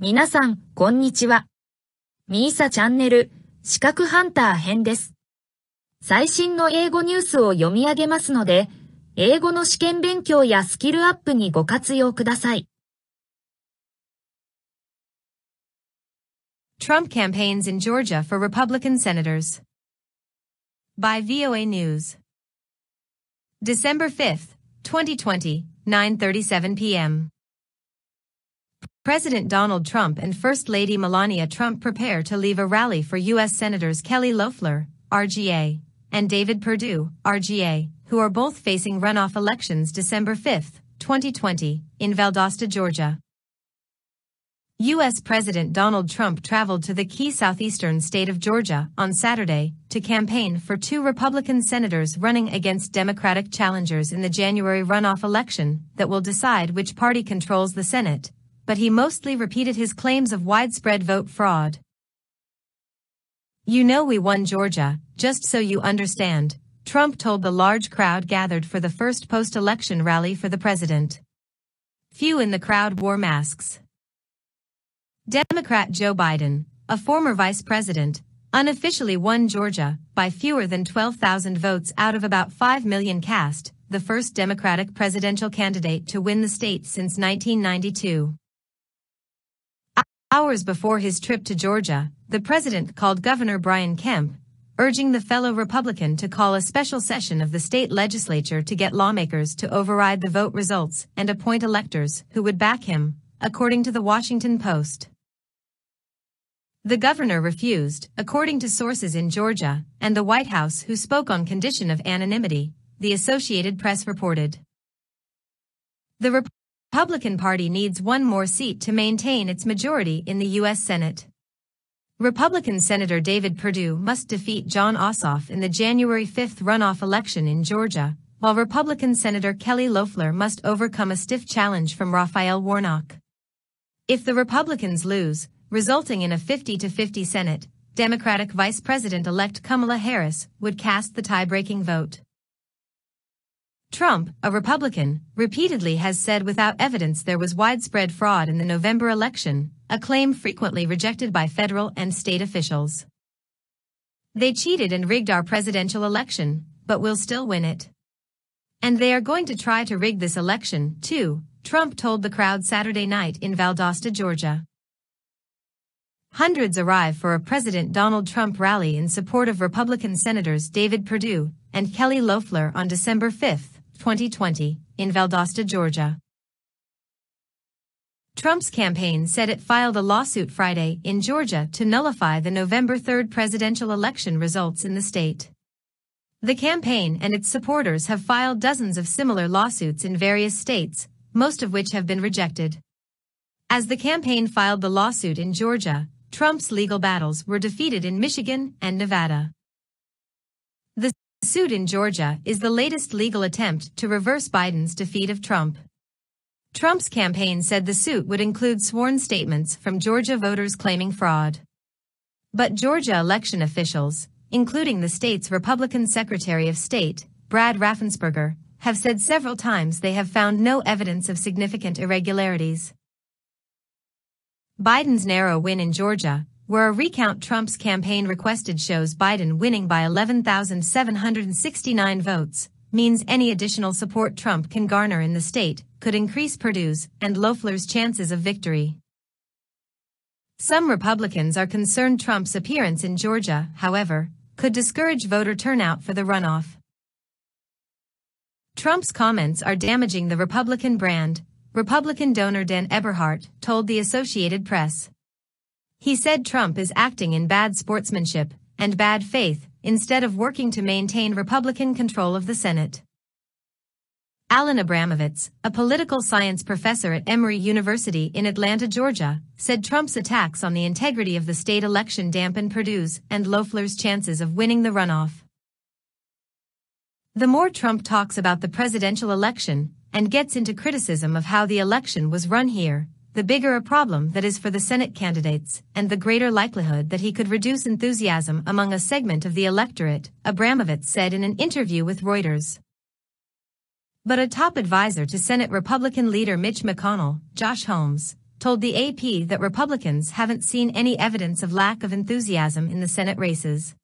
皆さん、こんにちは。ミーサチャンネル、資格ハンター編です。最新の英語ニュースを読み上げますので、英語の試験勉強やスキルアップにご活用ください。Trump campaigns in Georgia for Republican senators. By VOA News. December 5th, 2020, 9:37 p.m. President Donald Trump and First Lady Melania Trump prepare to leave a rally for U.S. Senators Kelly Loeffler, RGA, and David Perdue, RGA, who are both facing runoff elections December 5, 2020, in Valdosta, Georgia. U.S. President Donald Trump traveled to the key southeastern state of Georgia on Saturday to campaign for two Republican senators running against Democratic challengers in the January runoff election that will decide which party controls the Senate but he mostly repeated his claims of widespread vote fraud. You know we won Georgia, just so you understand, Trump told the large crowd gathered for the first post-election rally for the president. Few in the crowd wore masks. Democrat Joe Biden, a former vice president, unofficially won Georgia by fewer than 12,000 votes out of about 5 million cast, the first Democratic presidential candidate to win the state since 1992. Hours before his trip to Georgia, the president called Governor Brian Kemp, urging the fellow Republican to call a special session of the state legislature to get lawmakers to override the vote results and appoint electors who would back him, according to the Washington Post. The governor refused, according to sources in Georgia and the White House who spoke on condition of anonymity, the Associated Press reported. The rep Republican Party needs one more seat to maintain its majority in the U.S. Senate. Republican Senator David Perdue must defeat John Ossoff in the January 5 runoff election in Georgia, while Republican Senator Kelly Loeffler must overcome a stiff challenge from Raphael Warnock. If the Republicans lose, resulting in a 50-50 Senate, Democratic Vice President-elect Kamala Harris would cast the tie-breaking vote. Trump, a Republican, repeatedly has said without evidence there was widespread fraud in the November election, a claim frequently rejected by federal and state officials. They cheated and rigged our presidential election, but will still win it. And they are going to try to rig this election, too, Trump told the crowd Saturday night in Valdosta, Georgia. Hundreds arrive for a President Donald Trump rally in support of Republican Senators David Perdue and Kelly Loeffler on December 5. 2020, in Valdosta, Georgia. Trump's campaign said it filed a lawsuit Friday in Georgia to nullify the November 3 presidential election results in the state. The campaign and its supporters have filed dozens of similar lawsuits in various states, most of which have been rejected. As the campaign filed the lawsuit in Georgia, Trump's legal battles were defeated in Michigan and Nevada. Suit in Georgia is the latest legal attempt to reverse Biden's defeat of Trump. Trump's campaign said the suit would include sworn statements from Georgia voters claiming fraud. But Georgia election officials, including the state's Republican Secretary of State, Brad Raffensperger, have said several times they have found no evidence of significant irregularities. Biden's narrow win in Georgia where a recount Trump's campaign requested shows Biden winning by 11,769 votes, means any additional support Trump can garner in the state could increase Purdue's and Loeffler's chances of victory. Some Republicans are concerned Trump's appearance in Georgia, however, could discourage voter turnout for the runoff. Trump's comments are damaging the Republican brand, Republican donor Dan Eberhardt told the Associated Press. He said Trump is acting in bad sportsmanship and bad faith instead of working to maintain Republican control of the Senate. Alan Abramovitz, a political science professor at Emory University in Atlanta, Georgia, said Trump's attacks on the integrity of the state election dampen Purdue's and Loeffler's chances of winning the runoff. The more Trump talks about the presidential election and gets into criticism of how the election was run here, the bigger a problem that is for the Senate candidates and the greater likelihood that he could reduce enthusiasm among a segment of the electorate, Abramovitz said in an interview with Reuters. But a top advisor to Senate Republican leader Mitch McConnell, Josh Holmes, told the AP that Republicans haven't seen any evidence of lack of enthusiasm in the Senate races.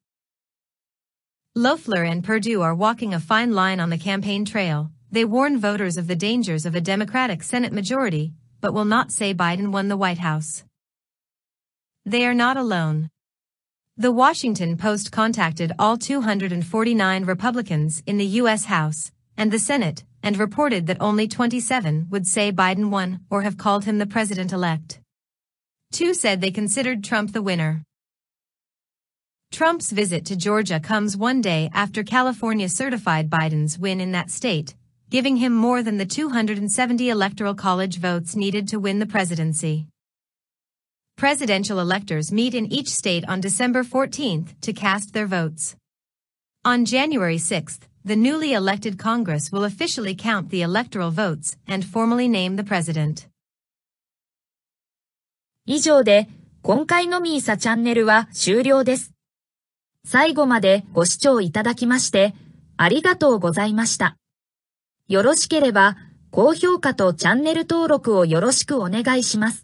Loeffler and Perdue are walking a fine line on the campaign trail. They warn voters of the dangers of a Democratic Senate majority but will not say Biden won the White House. They are not alone. The Washington Post contacted all 249 Republicans in the U.S. House and the Senate and reported that only 27 would say Biden won or have called him the president-elect. Two said they considered Trump the winner. Trump's visit to Georgia comes one day after California certified Biden's win in that state giving him more than the 270 Electoral College votes needed to win the presidency. Presidential electors meet in each state on December 14th to cast their votes. On January 6th, the newly elected Congress will officially count the electoral votes and formally name the president. 以上で、今回のミーサチャンネルは終了です。最後までご視聴いただきまして、ありがとうございました。よろしければ、高評価とチャンネル登録をよろしくお願いします。